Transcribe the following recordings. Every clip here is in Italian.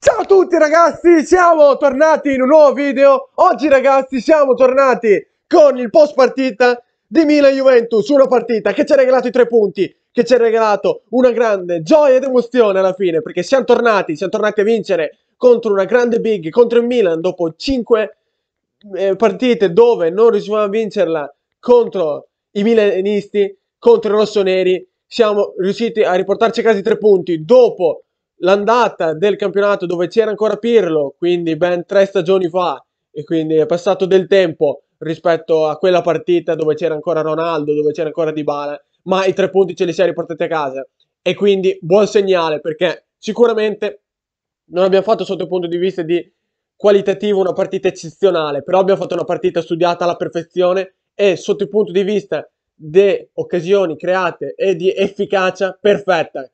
Ciao a tutti ragazzi, siamo tornati in un nuovo video. Oggi ragazzi siamo tornati con il post partita di Milan-Juventus, una partita che ci ha regalato i tre punti, che ci ha regalato una grande gioia ed emozione alla fine, perché siamo tornati, siamo tornati a vincere contro una grande big, contro il Milan, dopo 5 eh, partite dove non riuscivamo a vincerla contro i milanisti, contro i rossoneri, siamo riusciti a riportarci a casa i tre punti dopo l'andata del campionato dove c'era ancora Pirlo, quindi ben tre stagioni fa, e quindi è passato del tempo rispetto a quella partita dove c'era ancora Ronaldo, dove c'era ancora Dybala, ma i tre punti ce li si è riportati a casa. E quindi buon segnale perché sicuramente non abbiamo fatto sotto il punto di vista di qualitativo una partita eccezionale, però abbiamo fatto una partita studiata alla perfezione e sotto il punto di vista di occasioni create e di efficacia perfetta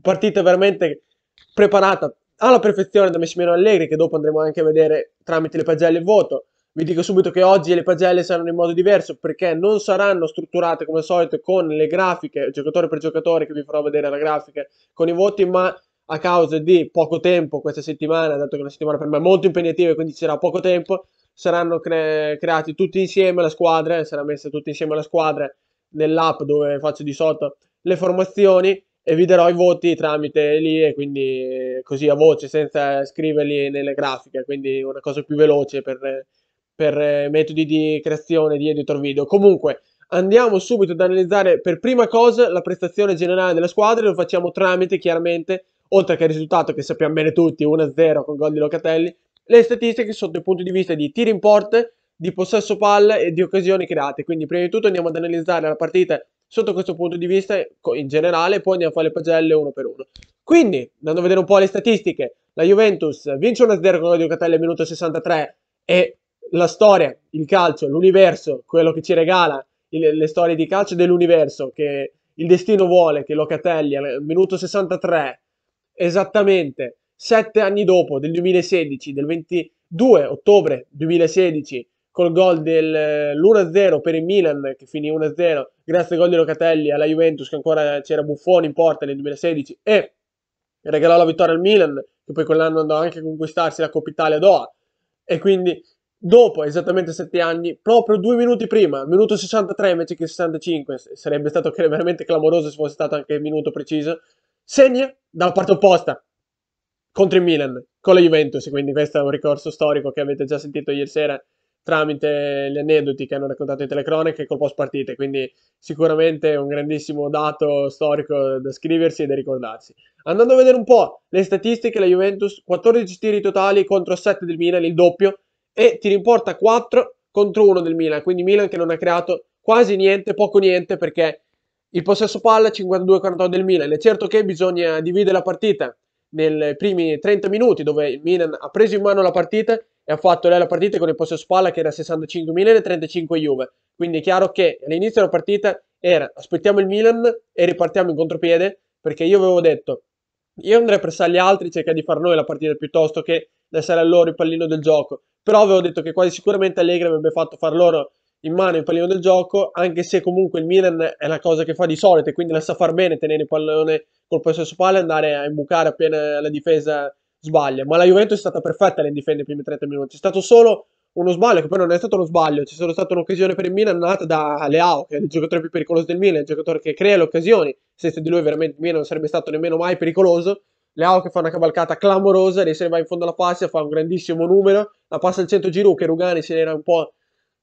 partita veramente preparata alla perfezione da Messimino Allegri, che dopo andremo anche a vedere tramite le pagelle il voto. Vi dico subito che oggi le pagelle saranno in modo diverso perché non saranno strutturate come al solito con le grafiche, giocatore per giocatore, che vi farò vedere la grafica con i voti, ma a causa di poco tempo questa settimana, dato che è una settimana per me molto impegnativa e quindi ci sarà poco tempo, saranno cre- creati tutti insieme la squadra, sarà messa tutti insieme la squadra nell'app dove faccio di sotto le formazioni e vi darò i voti tramite lì e quindi così a voce senza scriverli nelle grafiche, quindi una cosa più veloce per, per eh, metodi di creazione di editor video. Comunque andiamo subito ad analizzare per prima cosa la prestazione generale della squadra lo facciamo tramite chiaramente, oltre che il risultato che sappiamo bene tutti, 1-0 con gol di Locatelli, le statistiche sotto il punto di vista di tiri in porte, di possesso palla e di occasioni create. Quindi prima di tutto andiamo ad analizzare la partita Sotto questo punto di vista, in generale, poi andiamo a fare le pagelle uno per uno. Quindi, andando a vedere un po' le statistiche, la Juventus vince una 0 con Odio Catelli al minuto 63 e la storia, il calcio, l'universo, quello che ci regala il, le storie di calcio dell'universo, che il destino vuole che Locatelli al minuto 63, esattamente sette anni dopo, del 2016, del 22 ottobre 2016, col gol dell'1-0 eh, per il Milan che finì 1-0 grazie al gol di Locatelli alla Juventus che ancora c'era Buffoni in porta nel 2016 e regalò la vittoria al Milan che poi quell'anno andò anche a conquistarsi la Coppa Italia Doha e quindi dopo esattamente 7 anni, proprio due minuti prima, minuto 63 invece che 65, sarebbe stato veramente clamoroso se fosse stato anche il minuto preciso, segna dalla parte opposta contro il Milan, con la Juventus, quindi questo è un ricorso storico che avete già sentito ieri sera tramite gli aneddoti che hanno raccontato in telecroniche e col post partite, quindi sicuramente un grandissimo dato storico da scriversi e da ricordarsi. Andando a vedere un po' le statistiche, la Juventus 14 tiri totali contro 7 del Milan, il doppio, e tiri in porta 4 contro 1 del Milan, quindi Milan che non ha creato quasi niente, poco niente, perché il possesso palla 52-48 del Milan. È certo che bisogna dividere la partita nei primi 30 minuti, dove il Milan ha preso in mano la partita e ha fatto lei la partita con il possesso palla che era 65 Milan e 35 Juve. Quindi è chiaro che all'inizio della partita era aspettiamo il Milan e ripartiamo in contropiede perché io avevo detto io andrei a pressare gli altri, cercare di far noi la partita piuttosto che lasciare a loro il pallino del gioco. Però avevo detto che quasi sicuramente Allegri avrebbe fatto far loro in mano il pallino del gioco, anche se comunque il Milan è la cosa che fa di solito, quindi la sa far bene tenere il pallone col possesso palla e andare a imbucare appena la difesa sbaglia, ma la Juventus è stata perfetta nel difendere i primi 30 minuti, è stato solo uno sbaglio che poi non è stato uno sbaglio, ci sono state un'occasione per il Milan nata da Leao, che è il giocatore più pericoloso del Milan, il giocatore che crea le occasioni, senza di lui veramente il Milan non sarebbe stato nemmeno mai pericoloso, Leao che fa una cavalcata clamorosa, lì se ne va in fondo alla fascia, fa un grandissimo numero, la passa al centro Giroud che Rugani se n'era un po'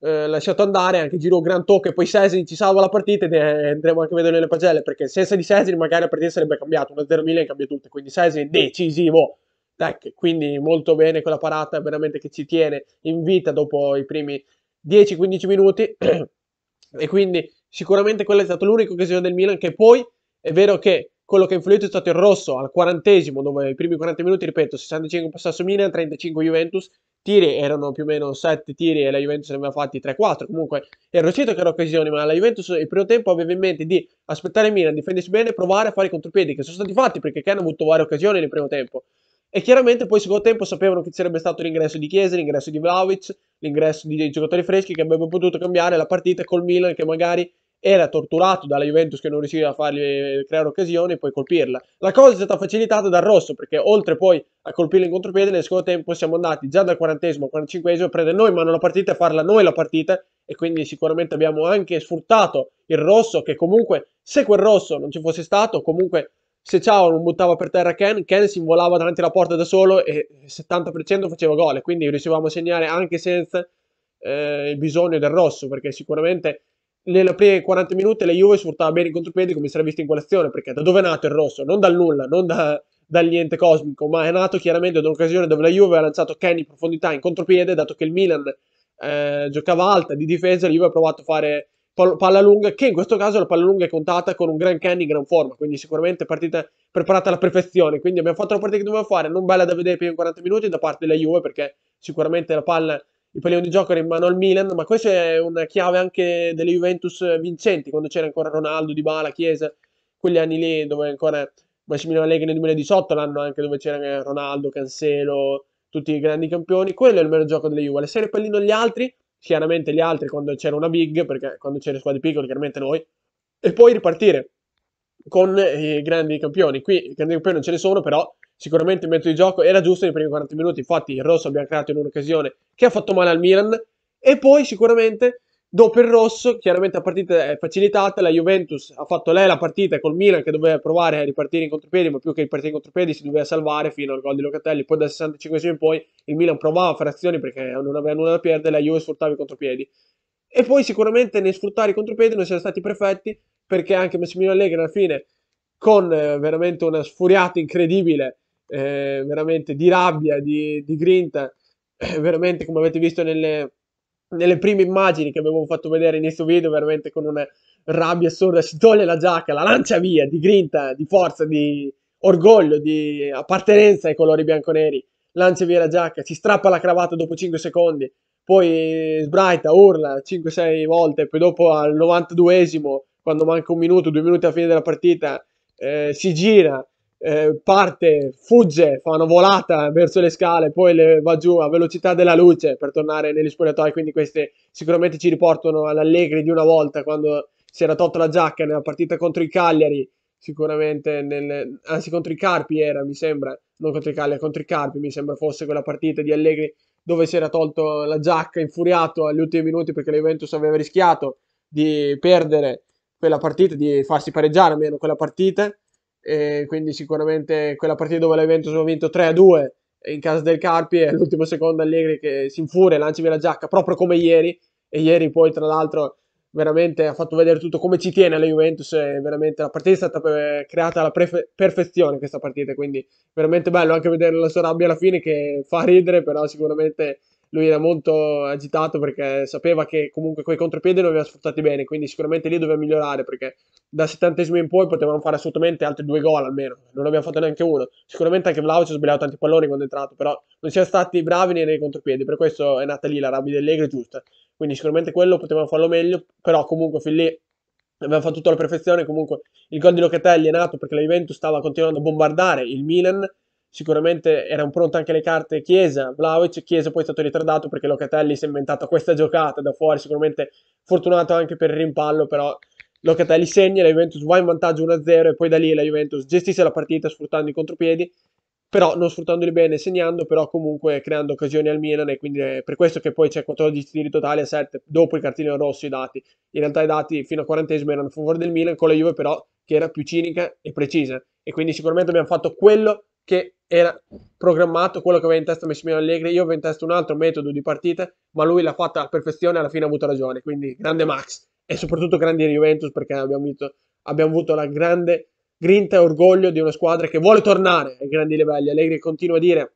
eh, lasciato andare, anche Giroud gran tocco e poi Cesari ci salva la partita e andremo anche a vedere le pagelle, perché senza di Cesari magari la partita sarebbe cambiata, 1-0 Milan cambia tutto, quindi Cesari decisivo Tech, quindi molto bene quella parata veramente che ci tiene in vita dopo i primi 10-15 minuti e quindi sicuramente quello è stato l'unico occasione del Milan che poi è vero che quello che ha influito è stato il rosso al quarantesimo dove i primi 40 minuti ripeto 65 passasso Milan 35 Juventus tiri erano più o meno 7 tiri e la Juventus ne aveva fatti 3-4 comunque era riuscito che era occasione ma la Juventus il primo tempo aveva in mente di aspettare Milan difendersi bene provare a fare i contropiedi che sono stati fatti perché hanno avuto varie occasioni nel primo tempo e chiaramente poi secondo tempo sapevano che ci sarebbe stato l'ingresso di Chiesa, l'ingresso di Vlaovic, l'ingresso di giocatori freschi che avrebbero potuto cambiare la partita col Milan che magari era torturato dalla Juventus che non riusciva a fargli eh, creare occasioni e poi colpirla. La cosa è stata facilitata dal Rosso perché oltre poi a colpirla in contropiede nel secondo tempo siamo andati già dal quarantesimo al quarantacinquesimo a prendere noi in mano la partita e farla noi la partita e quindi sicuramente abbiamo anche sfruttato il Rosso che comunque se quel Rosso non ci fosse stato comunque se Ciao non buttava per terra Ken, Ken si involava davanti alla porta da solo e il 70% faceva gol, quindi riuscivamo a segnare anche senza eh, il bisogno del rosso, perché sicuramente nelle prime 40 minuti la Juve sfruttava bene i contropiedi come si era visto in quell'azione, perché da dove è nato il rosso? Non dal nulla, non da, dal niente cosmico, ma è nato chiaramente da un'occasione dove la Juve ha lanciato Ken in profondità in contropiede, dato che il Milan eh, giocava alta di difesa, la Juve ha provato a fare palla lunga, che in questo caso la palla lunga è contata con un gran Kenny in gran forma, quindi sicuramente partita preparata alla perfezione, quindi abbiamo fatto la partita che dovevamo fare, non bella da vedere più in 40 minuti da parte della Juve, perché sicuramente la palla, il pallino di gioco era in mano al Milan, ma questa è una chiave anche delle Juventus vincenti, quando c'era ancora Ronaldo, Dybala, Chiesa, quegli anni lì dove ancora Massimiliano Allegri nel 2018, l'anno anche dove c'era Ronaldo, Cancelo, tutti i grandi campioni, quello è il vero gioco della Juve, le serie pallino agli altri, chiaramente gli altri quando c'era una big, perché quando c'erano squadre piccole, chiaramente noi, e poi ripartire con i grandi campioni. Qui i grandi campioni non ce ne sono, però sicuramente il metodo di gioco era giusto nei primi 40 minuti. Infatti, il rosso abbiamo creato in un'occasione che ha fatto male al Milan, e poi sicuramente Dopo il rosso, chiaramente la partita è facilitata, la Juventus ha fatto lei la partita col Milan che doveva provare a ripartire in contropiedi, ma più che ripartire in contropiedi si doveva salvare fino al gol di Locatelli, poi dal 65 in poi il Milan provava a fare azioni perché non aveva nulla da perdere, la Juve sfruttava i contropiedi. E poi sicuramente nel sfruttare i contropiedi non siamo stati perfetti perché anche Massimiliano Allegri alla fine con eh, veramente una sfuriata incredibile, eh, veramente di rabbia, di, di grinta, eh, veramente come avete visto nelle nelle prime immagini che avevo fatto vedere in questo video, veramente con una rabbia assurda, si toglie la giacca, la lancia via di grinta, di forza, di orgoglio, di appartenenza ai colori bianconeri, lancia via la giacca, si strappa la cravatta dopo 5 secondi, poi sbraita, urla 5-6 volte, poi dopo al 92esimo, quando manca un minuto, due minuti alla fine della partita, eh, si gira, eh, parte, fugge, fa una volata verso le scale, poi le va giù a velocità della luce per tornare negli spogliatoi, quindi queste sicuramente ci riportano all'Allegri di una volta quando si era tolto la giacca nella partita contro i Cagliari, sicuramente, nel, anzi contro i Carpi era, mi sembra, non contro i Cagliari, contro i Carpi mi sembra fosse quella partita di Allegri dove si era tolto la giacca infuriato agli ultimi minuti perché la Juventus aveva rischiato di perdere quella partita, di farsi pareggiare almeno quella partita e quindi sicuramente quella partita dove la Juventus ha vinto 3-2 in casa del Carpi e l'ultimo secondo Allegri che si infuria e lancia via la giacca proprio come ieri e ieri poi tra l'altro veramente ha fatto vedere tutto come ci tiene la Juventus e veramente la partita è stata eh, creata alla prefe- perfezione questa partita quindi veramente bello anche vedere la sua rabbia alla fine che fa ridere però sicuramente lui era molto agitato perché sapeva che comunque quei contropiedi lo aveva sfruttati bene, quindi sicuramente lì doveva migliorare perché dal settantesimo in poi potevamo fare assolutamente altri due gol almeno, non abbiamo fatto neanche uno. Sicuramente anche Vlaovic ha sbagliato tanti palloni quando è entrato, però non siamo stati bravi nei contropiedi, per questo è nata lì la rabbia dell'Egre giusta. Quindi sicuramente quello potevamo farlo meglio, però comunque fin lì abbiamo fatto tutto alla perfezione, comunque il gol di Locatelli è nato perché la Juventus stava continuando a bombardare il Milan sicuramente erano pronte anche le carte Chiesa, Vlaovic, Chiesa poi è stato ritardato perché Locatelli si è inventato questa giocata da fuori, sicuramente fortunato anche per il rimpallo, però Locatelli segna, la Juventus va in vantaggio 1-0 e poi da lì la Juventus gestisce la partita sfruttando i contropiedi, però non sfruttandoli bene, segnando, però comunque creando occasioni al Milan e quindi è per questo che poi c'è 14 tiri totali a 7 dopo il cartellino rosso i dati. In realtà i dati fino a 40 erano a favore del Milan, con la Juve però che era più cinica e precisa e quindi sicuramente abbiamo fatto quello che era programmato quello che aveva in testa Messimino Allegri, io avevo in testa un altro metodo di partita, ma lui l'ha fatta a perfezione e alla fine ha avuto ragione, quindi grande Max e soprattutto grande Juventus perché abbiamo, visto, abbiamo avuto la grande grinta e orgoglio di una squadra che vuole tornare ai grandi livelli. Allegri continua a dire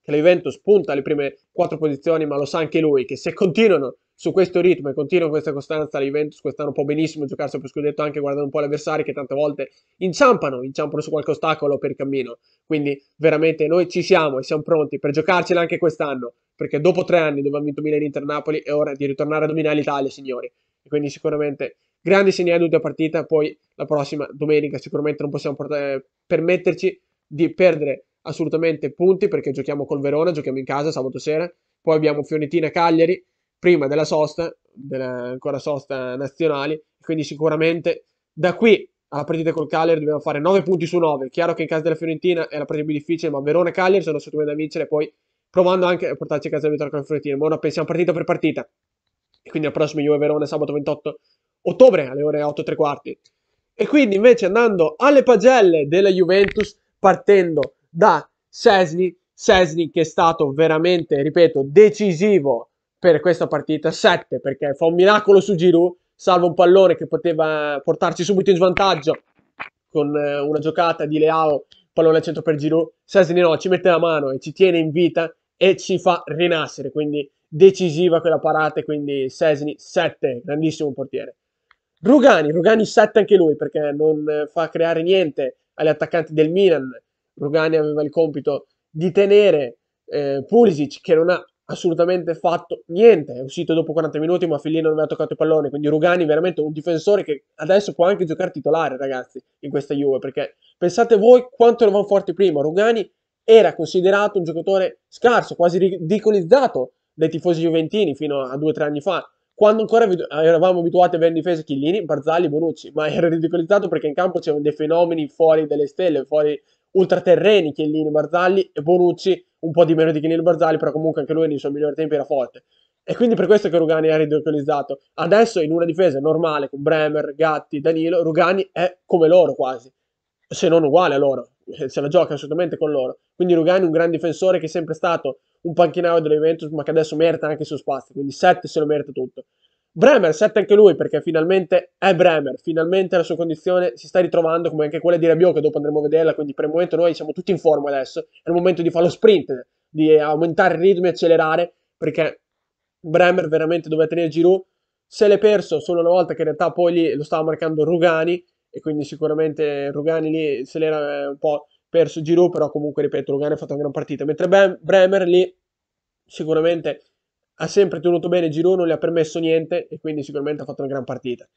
che la Juventus punta alle prime quattro posizioni, ma lo sa anche lui che se continuano su questo ritmo e continua questa costanza la Juventus quest'anno può benissimo giocarsi per scudetto anche guardando un po' gli avversari che tante volte inciampano, inciampano su qualche ostacolo per il cammino. Quindi veramente noi ci siamo e siamo pronti per giocarcela anche quest'anno, perché dopo tre anni dove abbiamo vinto Milan Inter Napoli è ora di ritornare a dominare l'Italia, signori. E quindi sicuramente grandi segnali di partita, poi la prossima domenica sicuramente non possiamo portare, eh, permetterci di perdere assolutamente punti perché giochiamo col Verona, giochiamo in casa sabato sera, poi abbiamo Fiorentina Cagliari prima della sosta, della ancora sosta nazionale, quindi sicuramente da qui alla partita col Cagliari dobbiamo fare 9 punti su 9, chiaro che in casa della Fiorentina è la partita più difficile, ma Verona e Cagliari sono assolutamente da vincere, poi provando anche a portarci a casa la vittoria con la Fiorentina, ma ora pensiamo partita per partita, e quindi al prossimo Juve Verona sabato 28 ottobre alle ore 8 e tre quarti. E quindi invece andando alle pagelle della Juventus, partendo da Sesni, Sesni che è stato veramente, ripeto, decisivo per questa partita 7 perché fa un miracolo su Giroud, salva un pallone che poteva portarci subito in svantaggio con eh, una giocata di Leao, pallone al centro per Giroud, Sesni no, ci mette la mano e ci tiene in vita e ci fa rinascere, quindi decisiva quella parata, quindi Sesni 7, grandissimo portiere. Rugani, Rugani 7 anche lui perché non fa creare niente agli attaccanti del Milan. Rugani aveva il compito di tenere eh, Pulisic che non ha assolutamente fatto niente. È uscito dopo 40 minuti, ma Fellino non aveva toccato il pallone. Quindi Rugani veramente un difensore che adesso può anche giocare titolare, ragazzi, in questa Juve. Perché pensate voi quanto eravamo forti prima. Rugani era considerato un giocatore scarso, quasi ridicolizzato dai tifosi juventini fino a due o tre anni fa. Quando ancora eravamo abituati a avere in difesa Chiellini, Barzali, Bonucci, ma era ridicolizzato perché in campo c'erano dei fenomeni fuori delle stelle, fuori ultraterreni, Chiellini, Barzagli e Bonucci un po' di meno di Chinil Barzali, però comunque anche lui nei suoi migliori tempi era forte. E quindi per questo che Rugani è ridicolizzato. Adesso in una difesa normale con Bremer, Gatti, Danilo, Rugani è come loro quasi, se non uguale a loro, eh, se la gioca assolutamente con loro. Quindi Rugani è un gran difensore che è sempre stato un panchinaio dell'Eventus, ma che adesso merita anche il suo spazio, quindi 7 se lo merita tutto. Bremer 7 anche lui perché finalmente è Bremer, finalmente la sua condizione si sta ritrovando come anche quella di Rabiot che dopo andremo a vederla, quindi per il momento noi siamo tutti in forma adesso, è il momento di fare lo sprint, di aumentare il ritmo e accelerare perché Bremer veramente doveva tenere Giroud, se l'è perso solo una volta che in realtà poi lì lo stava marcando Rugani e quindi sicuramente Rugani lì se l'era eh, un po' perso Giroud, però comunque ripeto Rugani ha fatto una gran partita, mentre Bremer lì sicuramente ha sempre tenuto bene il girone, non gli ha permesso niente e quindi sicuramente ha fatto una gran partita.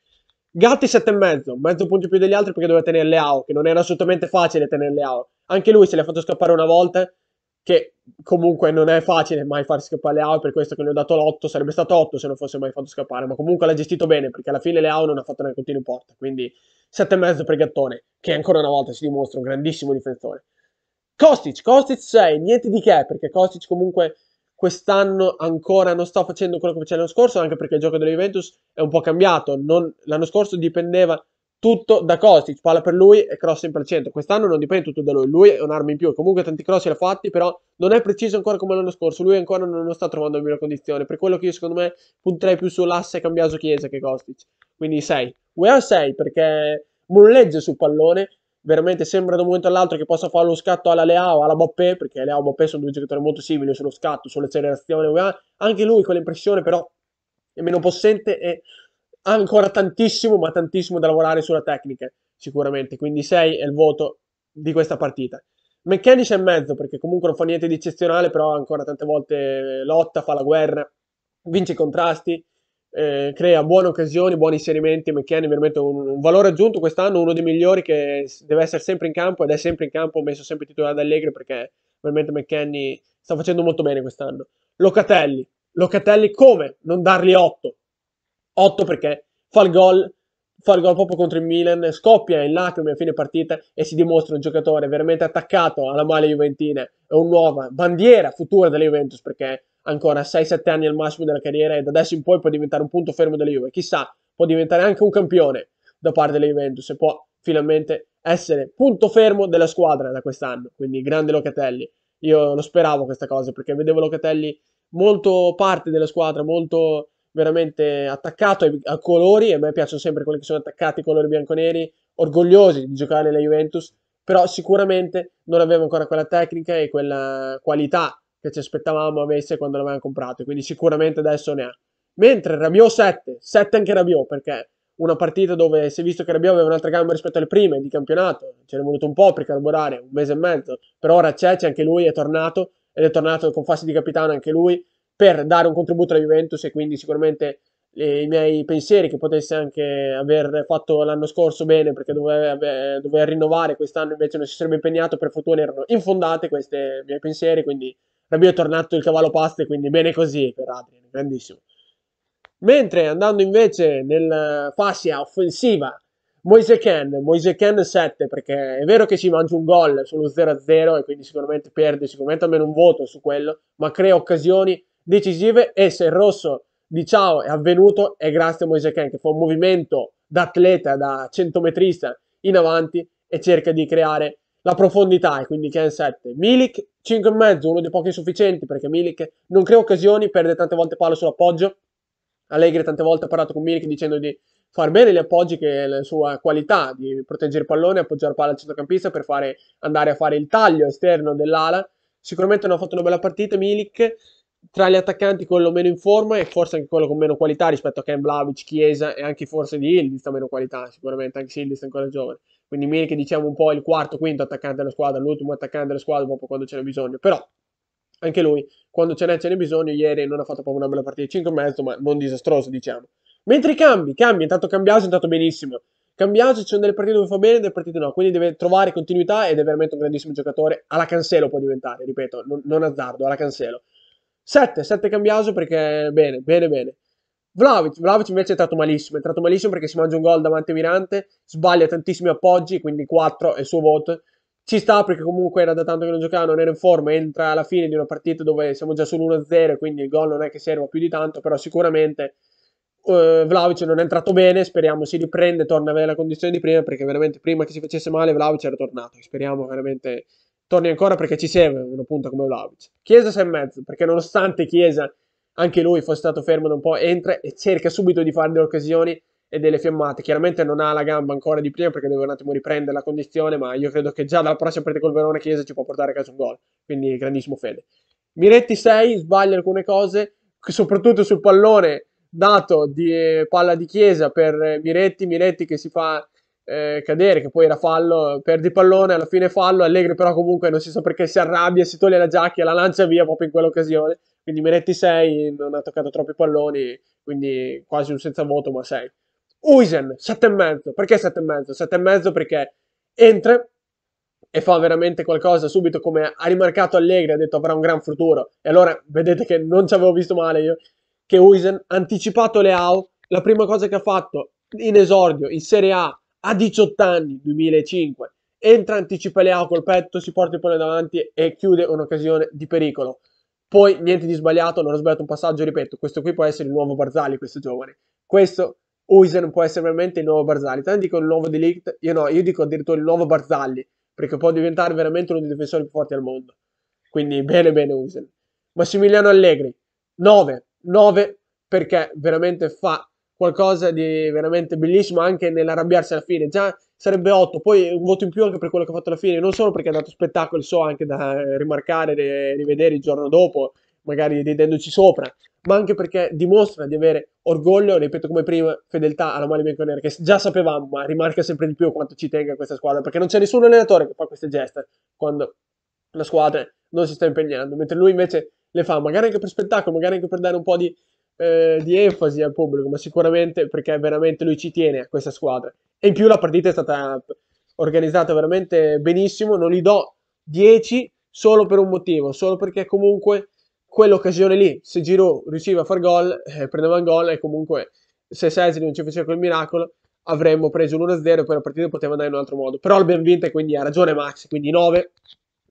Gatti 7,5, mezzo punto più degli altri perché doveva tenere Leao, che non era assolutamente facile tenere Leao. Anche lui se l'ha fatto scappare una volta, che comunque non è facile mai far scappare Leao, per questo che gli ho dato l'8, sarebbe stato 8 se non fosse mai fatto scappare, ma comunque l'ha gestito bene perché alla fine Leao non ha fatto neanche un tiro in porta, quindi 7,5 per Gattone, che ancora una volta si dimostra un grandissimo difensore. Kostic, Kostic 6, niente di che, perché Kostic comunque quest'anno ancora non sto facendo quello che faceva l'anno scorso, anche perché il gioco della Juventus è un po' cambiato. Non, l'anno scorso dipendeva tutto da Kostic, palla per lui e cross per il centro. Quest'anno non dipende tutto da lui, lui è un'arma in più. Comunque tanti cross l'ha fatti, però non è preciso ancora come l'anno scorso. Lui ancora non lo sta trovando in migliore condizione. Per quello che io secondo me punterei più sull'asse cambiato Chiesa che Kostic. Quindi 6. UEA 6 perché molleggia sul pallone, veramente sembra da un momento all'altro che possa fare lo scatto alla Leao, alla Boppé, perché Leao e Boppé sono due giocatori molto simili sullo scatto, sull'accelerazione, anche lui con l'impressione però è meno possente e ha ancora tantissimo, ma tantissimo da lavorare sulla tecnica, sicuramente, quindi 6 è il voto di questa partita. McKennish è in mezzo, perché comunque non fa niente di eccezionale, però ancora tante volte lotta, fa la guerra, vince i contrasti, eh, crea buone occasioni, buoni inserimenti. McKinney veramente un, un, valore aggiunto quest'anno, uno dei migliori che deve essere sempre in campo ed è sempre in campo, messo sempre titolare da Allegri perché veramente McKinney sta facendo molto bene quest'anno. Locatelli, Locatelli come non dargli 8? 8 perché fa il gol, fa il gol proprio contro il Milan, scoppia in lacrime a fine partita e si dimostra un giocatore veramente attaccato alla male Juventina, è una nuova bandiera futura della Juventus perché ancora 6-7 anni al massimo della carriera e da adesso in poi può diventare un punto fermo della Juve, chissà, può diventare anche un campione da parte della Juventus e può finalmente essere punto fermo della squadra da quest'anno, quindi grande Locatelli. Io lo speravo questa cosa perché vedevo Locatelli molto parte della squadra, molto veramente attaccato ai, a colori, e a me piacciono sempre quelli che sono attaccati ai colori bianco-neri, orgogliosi di giocare nella Juventus, però sicuramente non aveva ancora quella tecnica e quella qualità che ci aspettavamo avesse quando l'avevamo comprato, quindi sicuramente adesso ne ha. Mentre Rabiot 7, 7 anche Rabiot, perché una partita dove si è visto che Rabiot aveva un'altra gamba rispetto alle prime di campionato, ce n'è voluto un po' per carburare, un mese e mezzo, però ora c'è, c'è anche lui, è tornato, ed è tornato con fassi di capitano anche lui, per dare un contributo alla Juventus e quindi sicuramente eh, i miei pensieri che potesse anche aver fatto l'anno scorso bene perché doveva eh, rinnovare quest'anno invece non si sarebbe impegnato per fortuna erano infondate questi miei pensieri quindi Rabio è tornato il cavallo e quindi bene così per Adrian grandissimo mentre andando invece nella fascia offensiva Moise Ken Moise Ken 7 perché è vero che si mangia un gol sullo 0-0 e quindi sicuramente perde sicuramente almeno un voto su quello ma crea occasioni decisive e se il rosso di Ciao è avvenuto è grazie a Moise Ken che fa un movimento da atleta, da centometrista in avanti e cerca di creare la profondità e quindi Ken 7. Milik 5,5, uno dei pochi sufficienti perché Milik non crea occasioni, perde tante volte palo sull'appoggio. Allegri tante volte ha parlato con Milik dicendo di far bene gli appoggi che è la sua qualità di proteggere il pallone, appoggiare il palla al centrocampista per fare, andare a fare il taglio esterno dell'ala. Sicuramente non ha fatto una bella partita Milik tra gli attaccanti quello meno in forma e forse anche quello con meno qualità rispetto a Ken Vlaovic, Chiesa e anche forse di Hildis ha meno qualità sicuramente, anche se Hildis è ancora giovane. Quindi Milik diciamo un po' il quarto, quinto attaccante della squadra, l'ultimo attaccante della squadra proprio quando ce n'è bisogno, però anche lui quando ce n'è, ce n'è bisogno, ieri non ha fatto proprio una bella partita, di 5,5 ma non disastroso diciamo. Mentre i cambi, cambi, intanto Cambiaso è andato benissimo, Cambiaso ci sono delle partite dove fa bene e delle partite no, quindi deve trovare continuità ed è veramente un grandissimo giocatore, alla Cancelo può diventare, ripeto, non, non azzardo, alla Cancelo 7, 7 cambiaso perché bene, bene, bene. Vlaovic, Vlaovic invece è entrato malissimo, è entrato malissimo perché si mangia un gol davanti a Mirante, sbaglia tantissimi appoggi, quindi 4 è il suo voto. Ci sta perché comunque era da tanto che non giocava, non era in forma, entra alla fine di una partita dove siamo già sull'1-0, quindi il gol non è che serva più di tanto, però sicuramente eh, Vlaovic non è entrato bene, speriamo si riprende, torna a avere la condizione di prima, perché veramente prima che si facesse male Vlaovic era tornato, speriamo veramente torni ancora perché ci serve una punta come Vlaovic. Chiesa 6 e mezzo, perché nonostante Chiesa, anche lui fosse stato fermo da un po', entra e cerca subito di fare delle occasioni e delle fiammate. Chiaramente non ha la gamba ancora di prima perché deve un attimo riprendere la condizione, ma io credo che già dalla prossima partita col Verona Chiesa ci può portare a casa un gol. Quindi grandissimo fede. Miretti 6 sbaglia alcune cose, soprattutto sul pallone dato di eh, palla di Chiesa per eh, Miretti, Miretti che si fa eh, cadere, che poi era fallo, perdi pallone, alla fine fallo, Allegri però comunque non si sa perché si arrabbia, si toglie la giacca e la lancia via proprio in quell'occasione, quindi Miretti 6, non ha toccato troppi palloni, quindi quasi un senza voto ma 6. Uisen 7,5, perché 7,5? 7,5 perché entra e fa veramente qualcosa subito come ha rimarcato Allegri, ha detto avrà un gran futuro, e allora vedete che non ci avevo visto male io, che Uisen ha anticipato Leao, la prima cosa che ha fatto in esordio in Serie A a 18 anni, 2005, entra anticipa Leao col petto, si porta il pallone davanti e chiude un'occasione di pericolo. Poi niente di sbagliato, non ho sbagliato un passaggio, ripeto, questo qui può essere il nuovo Barzali, questo giovane. Questo Uisen può essere veramente il nuovo Barzali. Tanti dicono il nuovo Delict, io no, io dico addirittura il nuovo Barzali, perché può diventare veramente uno dei difensori più forti al mondo. Quindi bene bene Uisen. Massimiliano Allegri, 9, 9 perché veramente fa qualcosa di veramente bellissimo anche nell'arrabbiarsi alla fine. Già sarebbe 8, poi un voto in più anche per quello che ha fatto alla fine, non solo perché ha dato spettacolo, so anche da rimarcare, e rivedere il giorno dopo, magari ridendoci sopra, ma anche perché dimostra di avere orgoglio, ripeto come prima, fedeltà alla maglia bianconera, che già sapevamo, ma rimarca sempre di più quanto ci tenga questa squadra, perché non c'è nessun allenatore che fa queste geste quando la squadra non si sta impegnando, mentre lui invece le fa, magari anche per spettacolo, magari anche per dare un po' di eh, di enfasi al pubblico, ma sicuramente perché veramente lui ci tiene a questa squadra. E in più la partita è stata organizzata veramente benissimo, non gli do 10 solo per un motivo, solo perché comunque quell'occasione lì, se Giroud riusciva a far gol, eh, prendeva un gol e comunque se Cesare non ci faceva quel miracolo avremmo preso l'1-0 e poi la partita poteva andare in un altro modo. Però l'abbiamo vinta e quindi ha ragione Max, quindi 9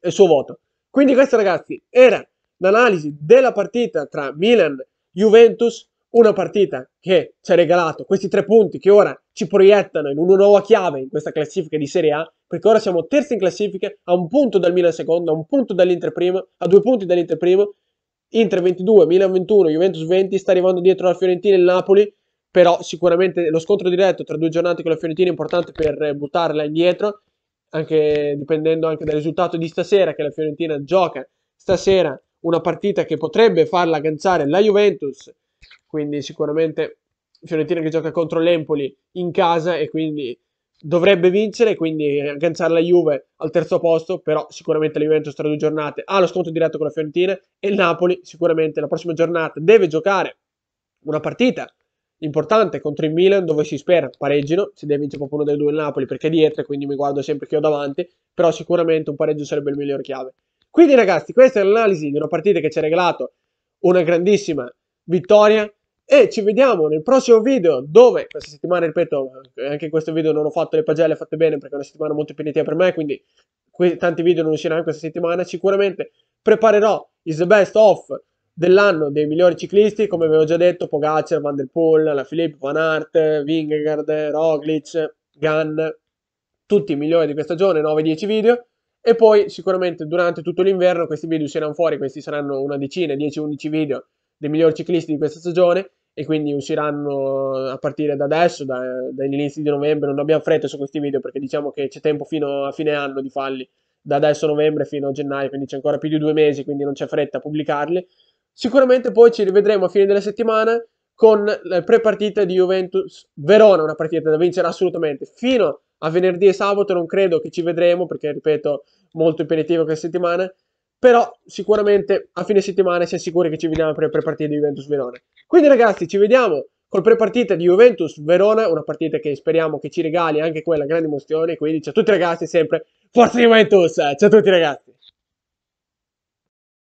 è il suo voto. Quindi questo ragazzi era l'analisi della partita tra Milan e Juventus, una partita che ci ha regalato questi tre punti che ora ci proiettano in una nuova chiave in questa classifica di Serie A, perché ora siamo terzi in classifica, a un punto dal Milan secondo, a un punto dall'Inter primo, a due punti dall'Inter primo, Inter 22, Milan 21, Juventus 20, sta arrivando dietro la Fiorentina e il Napoli, però sicuramente lo scontro diretto tra due giornate con la Fiorentina è importante per buttarla indietro, anche dipendendo anche dal risultato di stasera che la Fiorentina gioca stasera una partita che potrebbe farla agganciare la Juventus, quindi sicuramente Fiorentina che gioca contro l'Empoli in casa e quindi dovrebbe vincere, quindi agganciare la Juve al terzo posto, però sicuramente la Juventus tra due giornate ha lo scontro diretto con la Fiorentina e il Napoli sicuramente la prossima giornata deve giocare una partita importante contro il Milan dove si spera pareggino, si deve vincere proprio uno dei due il Napoli perché è dietro quindi mi guardo sempre chi ho davanti, però sicuramente un pareggio sarebbe il miglior chiave. Quindi ragazzi, questa è l'analisi di una partita che ci ha regalato una grandissima vittoria e ci vediamo nel prossimo video dove questa settimana, ripeto, anche in questo video non ho fatto le pagelle fatte bene perché è una settimana molto impegnativa per me, quindi tanti video non usciranno questa settimana, sicuramente preparerò il best of dell'anno dei migliori ciclisti, come avevo già detto, Pogacar, Van der Poel, la Filippo, Van Aert, Vingegaard, Roglic, Gann, tutti i migliori di questa stagione, 9-10 video. E poi sicuramente durante tutto l'inverno questi video usciranno fuori, questi saranno una decina, 10-11 video dei migliori ciclisti di questa stagione e quindi usciranno eh, a partire da adesso, da, dagli inizi di novembre, non abbiamo fretta su questi video perché diciamo che c'è tempo fino a fine anno di farli, da adesso a novembre fino a gennaio, quindi c'è ancora più di due mesi, quindi non c'è fretta a pubblicarli. Sicuramente poi ci rivedremo a fine della settimana con le prepartite di Juventus Verona, una partita da vincere assolutamente. Fino a venerdì e sabato non credo che ci vedremo perché, ripeto, molto impegnativo questa settimana, però sicuramente a fine settimana siamo sicuri che ci vediamo per il prepartita di Juventus-Verona. Quindi ragazzi, ci vediamo col prepartita di Juventus-Verona, una partita che speriamo che ci regali anche quella grande emozione, quindi ciao a tutti ragazzi, sempre Forza Juventus! Ciao a tutti ragazzi!